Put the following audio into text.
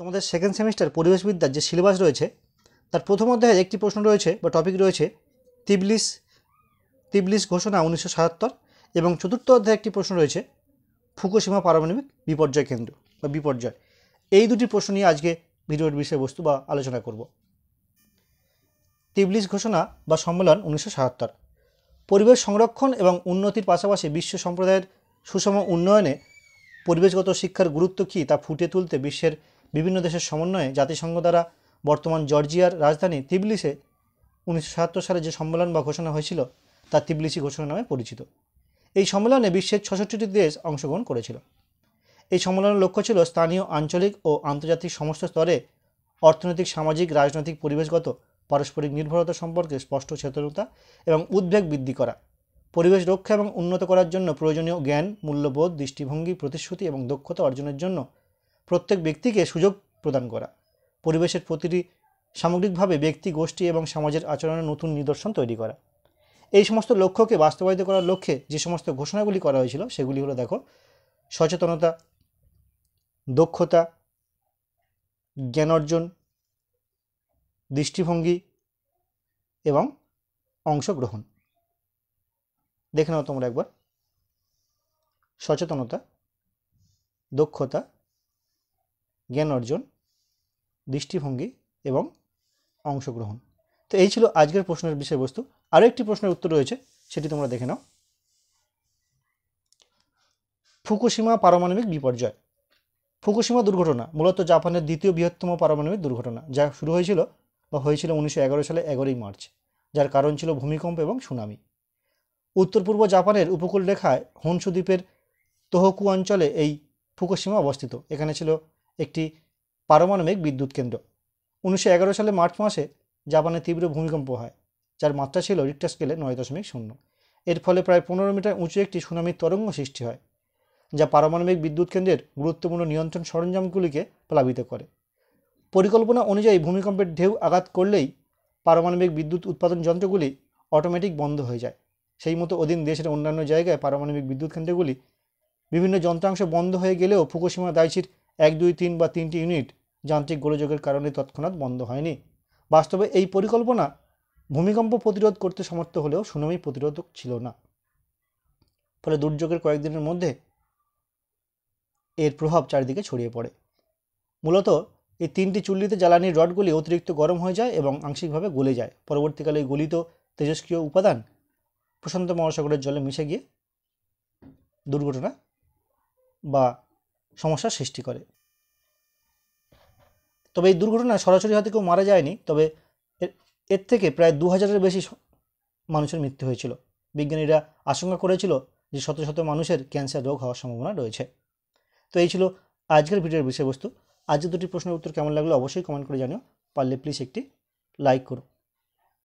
তোমাদের second semester পরিবেশবিদ্যার যে syllabus রয়েছে তার প্রথম অধ্যায়ে একটি প্রশ্ন রয়েছে বা টপিক রয়েছে তিবলিস তিবলিস ঘোষণা উনিশশো সাতাত্তর এবং চতুর্থ অধ্যায়ে একটি প্রশ্ন রয়েছে ফুকুসীমা পারমাণবিক বিপর্যয় কেন্দ্র বা বিপর্যয় এই দুটি প্রশ্ন নিয়ে আজকে ভিডিওর বিষয়বস্তু বা আলোচনা করব তিবলিস ঘোষণা বা সম্মেলন উনিশশো সাতাত্তর পরিবেশ সংরক্ষণ এবং উন্নতির পাশাপাশি বিশ্ব সম্প্রদায়ের সুষম উন্নয়নে পরিবেশগত শিক্ষার গুরুত্ব কী তা ফুটিয়ে তুলতে বিশ্বের বিভিন্ন দেশের সমন্বয়ে জাতিসংঘ দ্বারা বর্তমান জর্জিয়ার রাজধানী তিবলিসে উনিশশো সালে যে সম্মেলন বা ঘোষণা হয়েছিল তা তিবলিসি ঘোষণা নামে পরিচিত এই সম্মেলনে বিশ্বের ছষট্টিটি দেশ অংশগ্রহণ করেছিল এই সম্মেলনের লক্ষ্য ছিল স্থানীয় আঞ্চলিক ও আন্তর্জাতিক সমস্ত স্তরে অর্থনৈতিক সামাজিক রাজনৈতিক পরিবেশগত পারস্পরিক নির্ভরতা সম্পর্কে স্পষ্ট সচেতনতা এবং উদ্বেগ বৃদ্ধি করা পরিবেশ রক্ষা এবং উন্নত করার জন্য প্রয়োজনীয় জ্ঞান মূল্যবোধ দৃষ্টিভঙ্গি প্রতিশ্রুতি এবং দক্ষতা অর্জনের জন্য প্রত্যেক ব্যক্তিকে সুযোগ প্রদান করা পরিবেশের প্রতিটি সামগ্রিকভাবে ব্যক্তি গোষ্ঠী এবং সমাজের আচরণের নতুন নিদর্শন তৈরি করা এই সমস্ত লক্ষ্যকে বাস্তবায়িত করার লক্ষ্যে যে সমস্ত ঘোষণাগুলি করা হয়েছিল সেগুলি হলো দেখো সচেতনতা দক্ষতা জ্ঞান অর্জন দৃষ্টিভঙ্গি এবং অংশগ্রহণ দেখে নাও তোমরা একবার সচেতনতা দক্ষতা জ্ঞান অর্জন দৃষ্টিভঙ্গি এবং অংশগ্রহণ তো এই ছিল আজকের প্রশ্নের বিষয়বস্তু আরও একটি প্রশ্নের উত্তর রয়েছে সেটি তোমরা দেখে নাও ফুকুসীমা পারমাণবিক বিপর্যয় ফুকুশিমা দুর্ঘটনা মূলত জাপানের দ্বিতীয় বৃহত্তম পারমাণবিক দুর্ঘটনা যা শুরু হয়েছিল বা হয়েছিল উনিশশো এগারো সালে এগারোই মার্চ যার কারণ ছিল ভূমিকম্প এবং সুনামি উত্তর পূর্ব জাপানের উপকূল রেখায় হনসু দ্বীপের তোহকু অঞ্চলে এই ফুকুশিমা অবস্থিত এখানে ছিল একটি পারমাণবিক বিদ্যুৎ কেন্দ্র উনিশশো সালে মার্চ মাসে জাপানে তীব্র ভূমিকম্প হয় যার মাত্রা ছিল রিক্টার স্কেলে নয় দশমিক শূন্য এর ফলে প্রায় পনেরো মিটার উঁচু একটি সুনামির তরঙ্গ সৃষ্টি হয় যা পারমাণবিক বিদ্যুৎ কেন্দ্রের গুরুত্বপূর্ণ নিয়ন্ত্রণ সরঞ্জামগুলিকে প্লাবিত করে পরিকল্পনা অনুযায়ী ভূমিকম্পের ঢেউ আঘাত করলেই পারমাণবিক বিদ্যুৎ উৎপাদন যন্ত্রগুলি অটোমেটিক বন্ধ হয়ে যায় সেই মতো ওদিন দেশের অন্যান্য জায়গায় পারমাণবিক বিদ্যুৎ কেন্দ্রগুলি বিভিন্ন যন্ত্রাংশ বন্ধ হয়ে গেলেও ফুকুসীমা দায়চির এক দুই তিন বা তিনটি ইউনিট যান্ত্রিক গোলযোগের কারণে তৎক্ষণাৎ বন্ধ হয়নি বাস্তবে এই পরিকল্পনা ভূমিকম্প প্রতিরোধ করতে সমর্থ হলেও সুনামি প্রতিরোধক ছিল না ফলে দুর্যোগের কয়েকদিনের মধ্যে এর প্রভাব চারিদিকে ছড়িয়ে পড়ে মূলত এই তিনটি চুল্লিতে জ্বালানির রডগুলি অতিরিক্ত গরম হয়ে যায় এবং আংশিকভাবে গলে যায় পরবর্তীকালে এই গলিত তেজস্ক্রিয় উপাদান প্রশান্ত মহাসাগরের জলে মিশে গিয়ে দুর্ঘটনা বা সমস্যার সৃষ্টি করে তবে এই দুর্ঘটনায় সরাসরি হয়তো কেউ মারা যায়নি তবে এর থেকে প্রায় দু হাজারের বেশি মানুষের মৃত্যু হয়েছিল বিজ্ঞানীরা আশঙ্কা করেছিল যে শত শত মানুষের ক্যান্সার রোগ হওয়ার সম্ভাবনা রয়েছে তো এই ছিল আজকের ভিডিওর বিষয়বস্তু আজকের দুটি প্রশ্নের উত্তর কেমন লাগলো অবশ্যই কমেন্ট করে জানিও পারলে প্লিজ একটি লাইক করুন